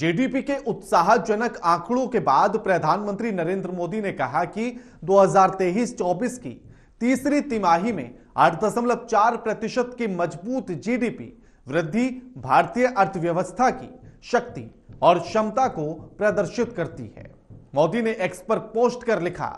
GDP के उत्साहजनक आंकड़ों के बाद प्रधानमंत्री नरेंद्र मोदी ने कहा कि 2023-24 की तीसरी तिमाही में 8.4 प्रतिशत की मजबूत जीडीपी वृद्धि भारतीय अर्थव्यवस्था की शक्ति और क्षमता को प्रदर्शित करती है मोदी ने एक्स पर पोस्ट कर लिखा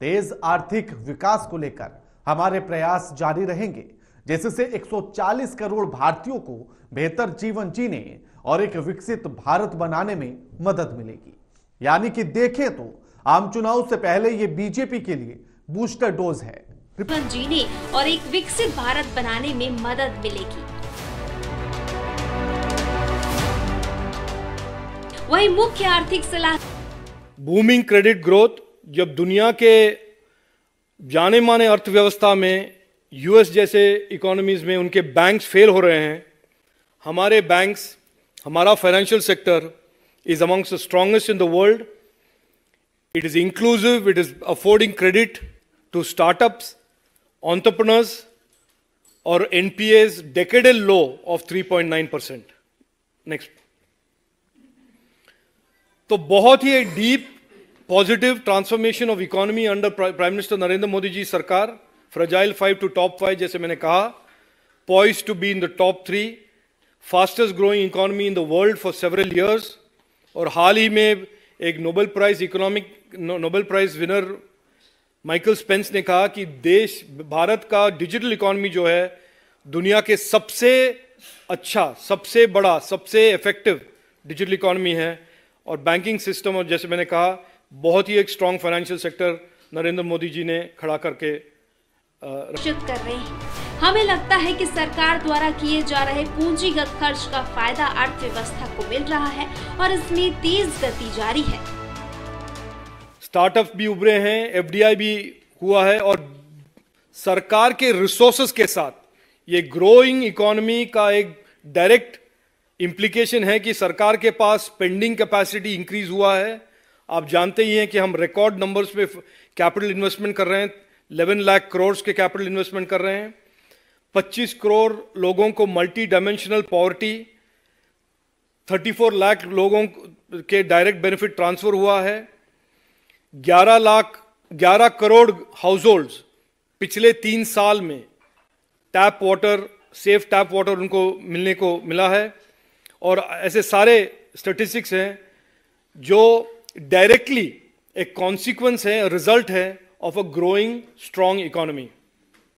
तेज आर्थिक विकास को लेकर हमारे प्रयास जारी रहेंगे जिससे 140 करोड़ भारतीयों को बेहतर जीवन जीने और एक विकसित भारत बनाने में मदद मिलेगी यानी कि देखें तो आम चुनाव से पहले ये बीजेपी के लिए बूस्टर डोज है जीने और एक विकसित भारत बनाने में मदद मिलेगी वही मुख्य आर्थिक सलाह बूमिंग क्रेडिट ग्रोथ जब दुनिया के जाने माने अर्थव्यवस्था में यूएस जैसे इकोनॉमीज में उनके बैंक्स फेल हो रहे हैं हमारे बैंक्स हमारा financial sector is amongst the strongest in the world. It is inclusive, it is affording credit to startups, entrepreneurs, or NPA's decadal low of 3.9%. Next. तो बहुत ही एक deep positive transformation of economy under prime minister Narendra Modi ji सरकार fragile five to top five जैसे मैंने कहा poised to be in the top three fastest growing economy in the world for several years और हाल ही में एक Nobel prize economic Nobel prize winner Michael Spence ने कहा कि देश भारत का डिजिटल इकोनॉमी जो है दुनिया के सबसे अच्छा सबसे बड़ा सबसे इफेक्टिव डिजिटल इकोनॉमी है और बैंकिंग सिस्टम और जैसे मैंने कहा बहुत ही एक strong financial sector Narendra Modi ji ने खड़ा करके आ, कर रहे हैं हमें लगता है कि सरकार द्वारा किए जा रहे पूंजीगत खर्च का फायदा अर्थव्यवस्था को मिल रहा है और इसमें तेज गति जारी है स्टार्टअप भी उभरे हैं एफडीआई भी हुआ है और सरकार के रिसोर्सेस के साथ ये ग्रोइंग इकोनॉमी का एक डायरेक्ट इम्प्लीकेशन है कि सरकार के पास पेंडिंग कैपेसिटी इंक्रीज हुआ है आप जानते ही हैं कि हम रिकॉर्ड नंबर्स पे कैपिटल इन्वेस्टमेंट कर रहे हैं 11 लाख करोड़ के कैपिटल इन्वेस्टमेंट कर रहे हैं 25 करोड़ लोगों को मल्टी डायमेंशनल पॉवर्टी 34 लाख लोगों के डायरेक्ट बेनिफिट ट्रांसफर हुआ है 11 लाख 11 करोड़ हाउस होल्ड्स पिछले तीन साल में tap water safe tap water उनको मिलने को मिला है और ऐसे सारे स्टेटिस्टिक्स हैं जो डायरेक्टली एक कॉन्सिक्वेंस है रिजल्ट है of a growing strong economy